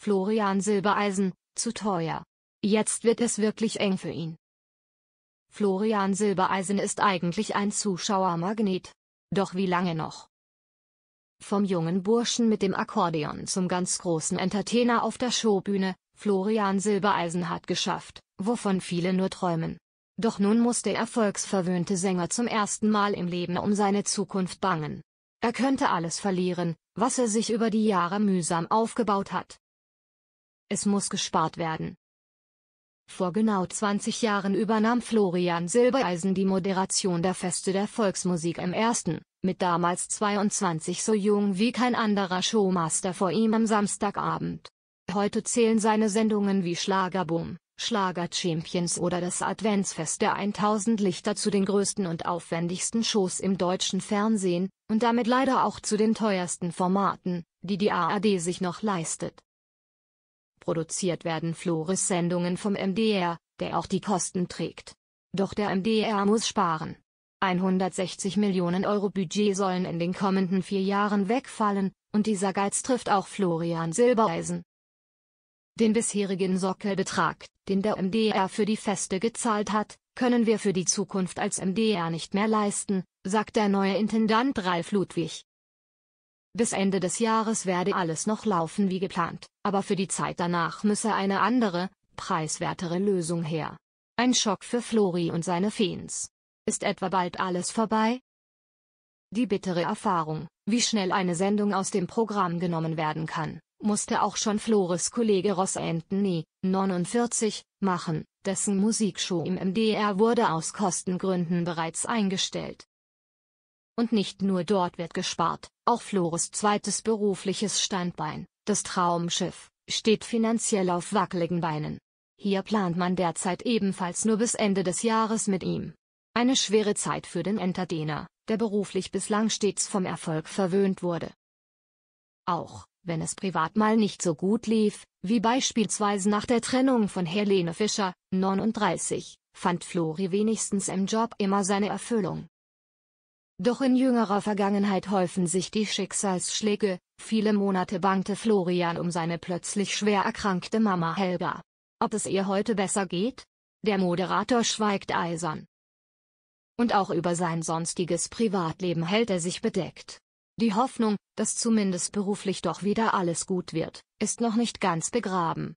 Florian Silbereisen, zu teuer. Jetzt wird es wirklich eng für ihn. Florian Silbereisen ist eigentlich ein Zuschauermagnet. Doch wie lange noch? Vom jungen Burschen mit dem Akkordeon zum ganz großen Entertainer auf der Showbühne, Florian Silbereisen hat geschafft, wovon viele nur träumen. Doch nun muss der erfolgsverwöhnte Sänger zum ersten Mal im Leben um seine Zukunft bangen. Er könnte alles verlieren, was er sich über die Jahre mühsam aufgebaut hat. Es muss gespart werden. Vor genau 20 Jahren übernahm Florian Silbereisen die Moderation der Feste der Volksmusik im ersten, mit damals 22 so jung wie kein anderer Showmaster vor ihm am Samstagabend. Heute zählen seine Sendungen wie Schlagerboom, Schlager Champions oder das Adventsfest der 1000 Lichter zu den größten und aufwendigsten Shows im deutschen Fernsehen, und damit leider auch zu den teuersten Formaten, die die ARD sich noch leistet. Produziert werden Flores-Sendungen vom MDR, der auch die Kosten trägt. Doch der MDR muss sparen. 160 Millionen Euro Budget sollen in den kommenden vier Jahren wegfallen, und dieser Geiz trifft auch Florian Silbereisen. Den bisherigen Sockelbetrag, den der MDR für die Feste gezahlt hat, können wir für die Zukunft als MDR nicht mehr leisten, sagt der neue Intendant Ralf Ludwig. Bis Ende des Jahres werde alles noch laufen wie geplant, aber für die Zeit danach müsse eine andere, preiswertere Lösung her. Ein Schock für Flori und seine Fans. Ist etwa bald alles vorbei? Die bittere Erfahrung, wie schnell eine Sendung aus dem Programm genommen werden kann, musste auch schon Flores Kollege Ross Anthony, 49, machen, dessen Musikshow im MDR wurde aus Kostengründen bereits eingestellt. Und nicht nur dort wird gespart, auch Flores zweites berufliches Standbein, das Traumschiff, steht finanziell auf wackeligen Beinen. Hier plant man derzeit ebenfalls nur bis Ende des Jahres mit ihm. Eine schwere Zeit für den Entertainer, der beruflich bislang stets vom Erfolg verwöhnt wurde. Auch, wenn es privat mal nicht so gut lief, wie beispielsweise nach der Trennung von Helene Fischer, 39, fand Flori wenigstens im Job immer seine Erfüllung. Doch in jüngerer Vergangenheit häufen sich die Schicksalsschläge, viele Monate bangte Florian um seine plötzlich schwer erkrankte Mama Helga. Ob es ihr heute besser geht? Der Moderator schweigt eisern. Und auch über sein sonstiges Privatleben hält er sich bedeckt. Die Hoffnung, dass zumindest beruflich doch wieder alles gut wird, ist noch nicht ganz begraben.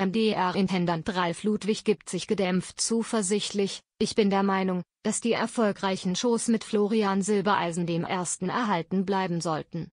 MDR-Intendant Ralf Ludwig gibt sich gedämpft zuversichtlich, ich bin der Meinung, dass die erfolgreichen Shows mit Florian Silbereisen dem ersten erhalten bleiben sollten.